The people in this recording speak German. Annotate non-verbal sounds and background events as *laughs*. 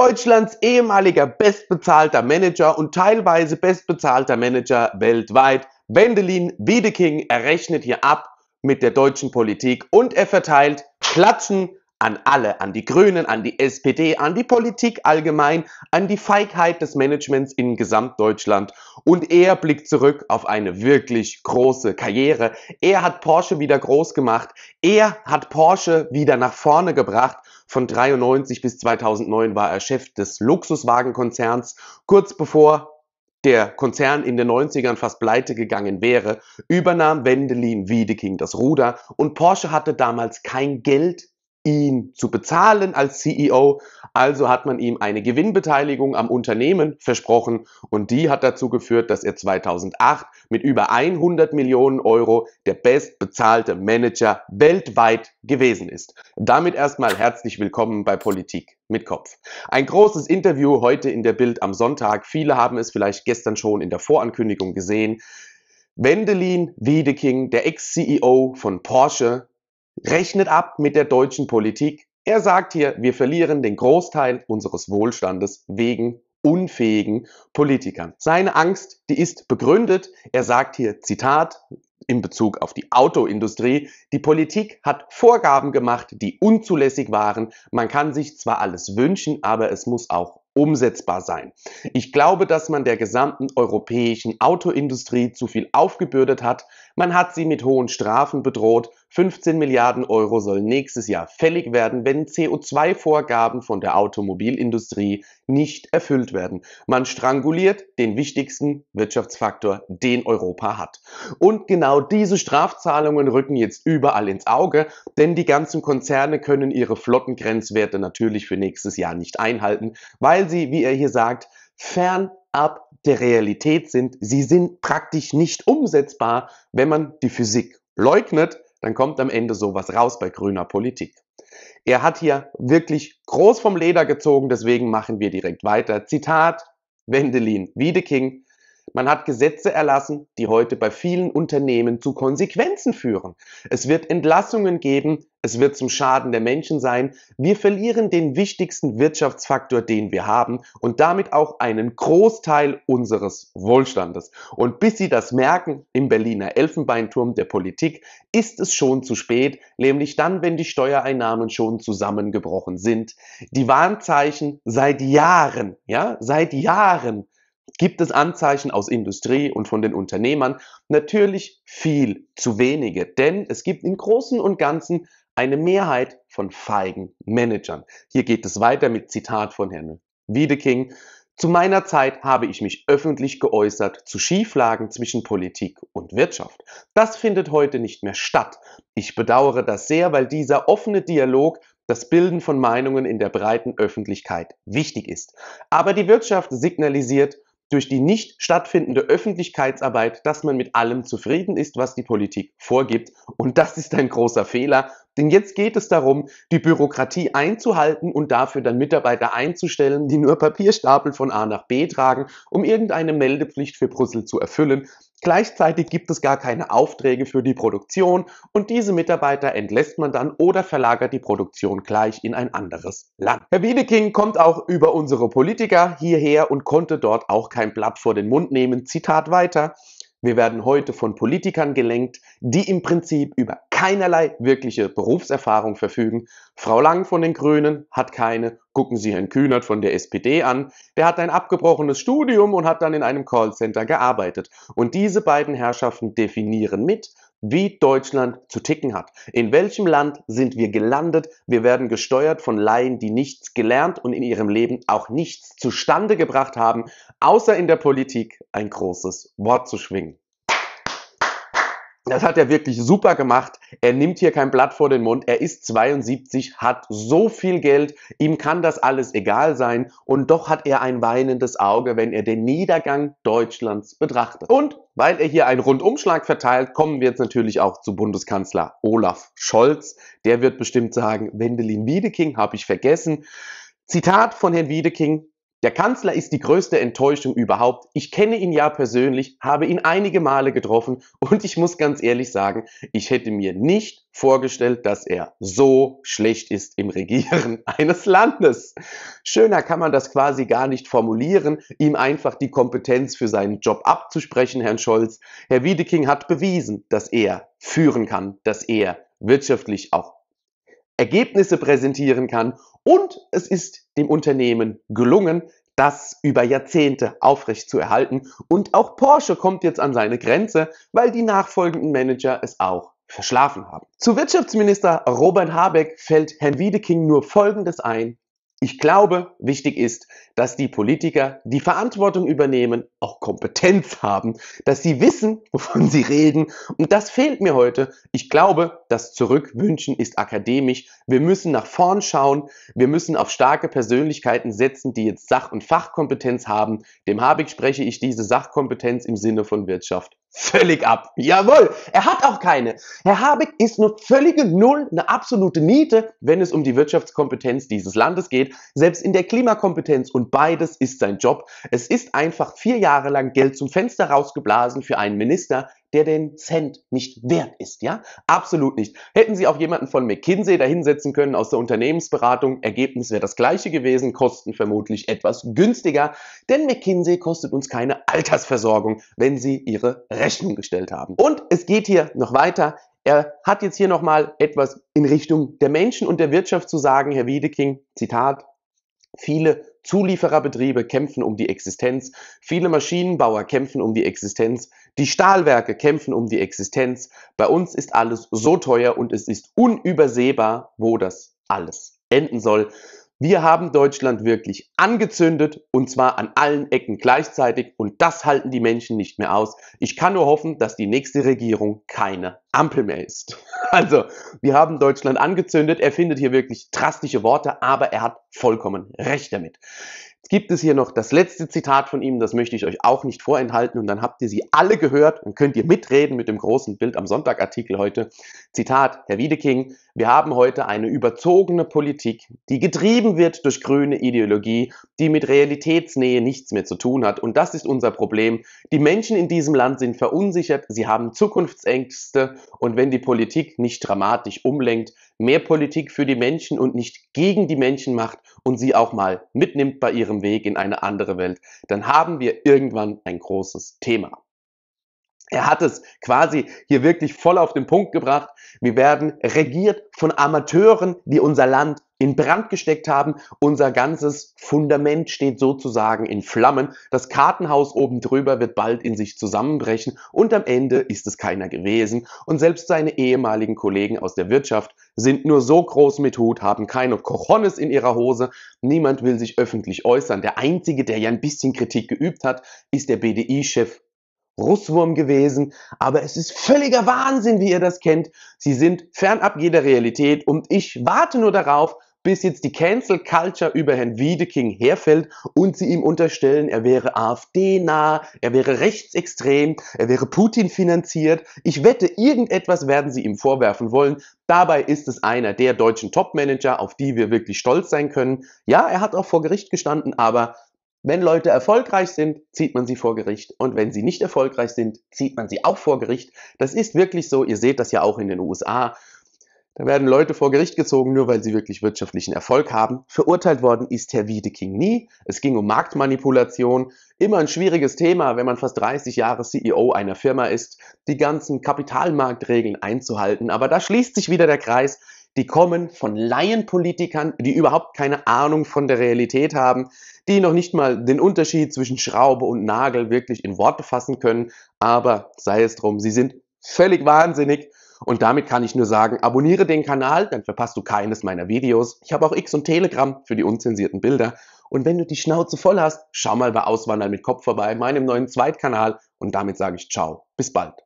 Deutschlands ehemaliger bestbezahlter Manager und teilweise bestbezahlter Manager weltweit, Wendelin Wiedeking, errechnet hier ab mit der deutschen Politik und er verteilt Klatschen an alle, an die Grünen, an die SPD, an die Politik allgemein, an die Feigheit des Managements in Gesamtdeutschland. Und er blickt zurück auf eine wirklich große Karriere. Er hat Porsche wieder groß gemacht. Er hat Porsche wieder nach vorne gebracht. Von 93 bis 2009 war er Chef des Luxuswagenkonzerns. Kurz bevor der Konzern in den 90ern fast pleite gegangen wäre, übernahm Wendelin Wiedeking das Ruder und Porsche hatte damals kein Geld ihn zu bezahlen als CEO. Also hat man ihm eine Gewinnbeteiligung am Unternehmen versprochen und die hat dazu geführt, dass er 2008 mit über 100 Millionen Euro der bestbezahlte Manager weltweit gewesen ist. Damit erstmal herzlich willkommen bei Politik mit Kopf. Ein großes Interview heute in der Bild am Sonntag. Viele haben es vielleicht gestern schon in der Vorankündigung gesehen. Wendelin Wiedeking, der Ex-CEO von Porsche, rechnet ab mit der deutschen Politik. Er sagt hier, wir verlieren den Großteil unseres Wohlstandes wegen unfähigen Politikern. Seine Angst, die ist begründet. Er sagt hier, Zitat, in Bezug auf die Autoindustrie, die Politik hat Vorgaben gemacht, die unzulässig waren. Man kann sich zwar alles wünschen, aber es muss auch umsetzbar sein. Ich glaube, dass man der gesamten europäischen Autoindustrie zu viel aufgebürdet hat. Man hat sie mit hohen Strafen bedroht. 15 Milliarden Euro sollen nächstes Jahr fällig werden, wenn CO2-Vorgaben von der Automobilindustrie nicht erfüllt werden. Man stranguliert den wichtigsten Wirtschaftsfaktor, den Europa hat. Und genau diese Strafzahlungen rücken jetzt überall ins Auge, denn die ganzen Konzerne können ihre Flottengrenzwerte natürlich für nächstes Jahr nicht einhalten, weil sie, wie er hier sagt, fern ab der Realität sind. Sie sind praktisch nicht umsetzbar, wenn man die Physik leugnet, dann kommt am Ende sowas raus bei grüner Politik. Er hat hier wirklich groß vom Leder gezogen, deswegen machen wir direkt weiter. Zitat Wendelin Wiedeking. Man hat Gesetze erlassen, die heute bei vielen Unternehmen zu Konsequenzen führen. Es wird Entlassungen geben, es wird zum Schaden der Menschen sein. Wir verlieren den wichtigsten Wirtschaftsfaktor, den wir haben und damit auch einen Großteil unseres Wohlstandes. Und bis Sie das merken, im Berliner Elfenbeinturm der Politik, ist es schon zu spät, nämlich dann, wenn die Steuereinnahmen schon zusammengebrochen sind. Die Warnzeichen seit Jahren, ja, seit Jahren Gibt es Anzeichen aus Industrie und von den Unternehmern? Natürlich viel zu wenige, denn es gibt im Großen und Ganzen eine Mehrheit von feigen Managern. Hier geht es weiter mit Zitat von Herrn Wiedeking. Zu meiner Zeit habe ich mich öffentlich geäußert zu Schieflagen zwischen Politik und Wirtschaft. Das findet heute nicht mehr statt. Ich bedauere das sehr, weil dieser offene Dialog das Bilden von Meinungen in der breiten Öffentlichkeit wichtig ist. Aber die Wirtschaft signalisiert, durch die nicht stattfindende Öffentlichkeitsarbeit, dass man mit allem zufrieden ist, was die Politik vorgibt. Und das ist ein großer Fehler, denn jetzt geht es darum, die Bürokratie einzuhalten und dafür dann Mitarbeiter einzustellen, die nur Papierstapel von A nach B tragen, um irgendeine Meldepflicht für Brüssel zu erfüllen. Gleichzeitig gibt es gar keine Aufträge für die Produktion und diese Mitarbeiter entlässt man dann oder verlagert die Produktion gleich in ein anderes Land. Herr Wiedeking kommt auch über unsere Politiker hierher und konnte dort auch kein Blatt vor den Mund nehmen. Zitat weiter. Wir werden heute von Politikern gelenkt, die im Prinzip über keinerlei wirkliche Berufserfahrung verfügen. Frau Lang von den Grünen hat keine. Gucken Sie Herrn Kühnert von der SPD an. Der hat ein abgebrochenes Studium und hat dann in einem Callcenter gearbeitet. Und diese beiden Herrschaften definieren mit, wie Deutschland zu ticken hat. In welchem Land sind wir gelandet? Wir werden gesteuert von Laien, die nichts gelernt und in ihrem Leben auch nichts zustande gebracht haben, außer in der Politik ein großes Wort zu schwingen. Das hat er wirklich super gemacht. Er nimmt hier kein Blatt vor den Mund. Er ist 72, hat so viel Geld. Ihm kann das alles egal sein. Und doch hat er ein weinendes Auge, wenn er den Niedergang Deutschlands betrachtet. Und weil er hier einen Rundumschlag verteilt, kommen wir jetzt natürlich auch zu Bundeskanzler Olaf Scholz. Der wird bestimmt sagen, Wendelin Wiedeking habe ich vergessen. Zitat von Herrn Wiedeking, der Kanzler ist die größte Enttäuschung überhaupt. Ich kenne ihn ja persönlich, habe ihn einige Male getroffen und ich muss ganz ehrlich sagen, ich hätte mir nicht vorgestellt, dass er so schlecht ist im Regieren *laughs* eines Landes. Schöner kann man das quasi gar nicht formulieren, ihm einfach die Kompetenz für seinen Job abzusprechen, Herrn Scholz. Herr Wiedeking hat bewiesen, dass er führen kann, dass er wirtschaftlich auch Ergebnisse präsentieren kann und es ist dem Unternehmen gelungen, das über Jahrzehnte aufrecht zu erhalten. Und auch Porsche kommt jetzt an seine Grenze, weil die nachfolgenden Manager es auch verschlafen haben. Zu Wirtschaftsminister Robert Habeck fällt Herrn Wiedeking nur Folgendes ein, ich glaube, wichtig ist, dass die Politiker, die Verantwortung übernehmen, auch Kompetenz haben, dass sie wissen, wovon sie reden. Und das fehlt mir heute. Ich glaube, das Zurückwünschen ist akademisch. Wir müssen nach vorn schauen. Wir müssen auf starke Persönlichkeiten setzen, die jetzt Sach- und Fachkompetenz haben. Dem Habeck spreche ich diese Sachkompetenz im Sinne von Wirtschaft völlig ab. Jawohl, er hat auch keine. Herr Habeck ist eine völlige Null, eine absolute Niete, wenn es um die Wirtschaftskompetenz dieses Landes geht selbst in der Klimakompetenz und beides ist sein Job. Es ist einfach vier Jahre lang Geld zum Fenster rausgeblasen für einen Minister, der den Cent nicht wert ist, ja? Absolut nicht. Hätten Sie auch jemanden von McKinsey dahinsetzen können aus der Unternehmensberatung, Ergebnis wäre das gleiche gewesen, Kosten vermutlich etwas günstiger, denn McKinsey kostet uns keine Altersversorgung, wenn Sie Ihre Rechnung gestellt haben. Und es geht hier noch weiter. Er hat jetzt hier nochmal etwas in Richtung der Menschen und der Wirtschaft zu sagen, Herr Wiedeking, Zitat, viele Zuliefererbetriebe kämpfen um die Existenz, viele Maschinenbauer kämpfen um die Existenz, die Stahlwerke kämpfen um die Existenz. Bei uns ist alles so teuer und es ist unübersehbar, wo das alles enden soll. Wir haben Deutschland wirklich angezündet und zwar an allen Ecken gleichzeitig und das halten die Menschen nicht mehr aus. Ich kann nur hoffen, dass die nächste Regierung keine Ampel mehr ist. *laughs* Also, wir haben Deutschland angezündet. Er findet hier wirklich drastische Worte, aber er hat vollkommen recht damit gibt es hier noch das letzte Zitat von ihm, das möchte ich euch auch nicht vorenthalten und dann habt ihr sie alle gehört und könnt ihr mitreden mit dem großen Bild am Sonntagartikel heute. Zitat, Herr Wiedeking, wir haben heute eine überzogene Politik, die getrieben wird durch grüne Ideologie, die mit Realitätsnähe nichts mehr zu tun hat und das ist unser Problem. Die Menschen in diesem Land sind verunsichert, sie haben Zukunftsängste und wenn die Politik nicht dramatisch umlenkt, mehr Politik für die Menschen und nicht gegen die Menschen macht und sie auch mal mitnimmt bei ihrem Weg in eine andere Welt, dann haben wir irgendwann ein großes Thema. Er hat es quasi hier wirklich voll auf den Punkt gebracht. Wir werden regiert von Amateuren, die unser Land in Brand gesteckt haben. Unser ganzes Fundament steht sozusagen in Flammen. Das Kartenhaus oben drüber wird bald in sich zusammenbrechen und am Ende ist es keiner gewesen. Und selbst seine ehemaligen Kollegen aus der Wirtschaft sind nur so groß mit Hut, haben keine Kochonis in ihrer Hose. Niemand will sich öffentlich äußern. Der einzige, der ja ein bisschen Kritik geübt hat, ist der BDI-Chef Russwurm gewesen, aber es ist völliger Wahnsinn, wie ihr das kennt. Sie sind fernab jeder Realität und ich warte nur darauf, bis jetzt die Cancel Culture über Herrn Wiedeking herfällt und sie ihm unterstellen, er wäre AfD-nah, er wäre rechtsextrem, er wäre Putin finanziert. Ich wette, irgendetwas werden sie ihm vorwerfen wollen. Dabei ist es einer der deutschen Top-Manager, auf die wir wirklich stolz sein können. Ja, er hat auch vor Gericht gestanden, aber wenn Leute erfolgreich sind, zieht man sie vor Gericht. Und wenn sie nicht erfolgreich sind, zieht man sie auch vor Gericht. Das ist wirklich so. Ihr seht das ja auch in den USA. Da werden Leute vor Gericht gezogen, nur weil sie wirklich wirtschaftlichen Erfolg haben. Verurteilt worden ist Herr Wiedeking nie. Es ging um Marktmanipulation. Immer ein schwieriges Thema, wenn man fast 30 Jahre CEO einer Firma ist, die ganzen Kapitalmarktregeln einzuhalten. Aber da schließt sich wieder der Kreis. Die kommen von Laienpolitikern, die überhaupt keine Ahnung von der Realität haben, die noch nicht mal den Unterschied zwischen Schraube und Nagel wirklich in Worte fassen können. Aber sei es drum, sie sind völlig wahnsinnig. Und damit kann ich nur sagen, abonniere den Kanal, dann verpasst du keines meiner Videos. Ich habe auch X und Telegram für die unzensierten Bilder. Und wenn du die Schnauze voll hast, schau mal bei Auswandern mit Kopf vorbei, meinem neuen Zweitkanal. Und damit sage ich ciao, bis bald.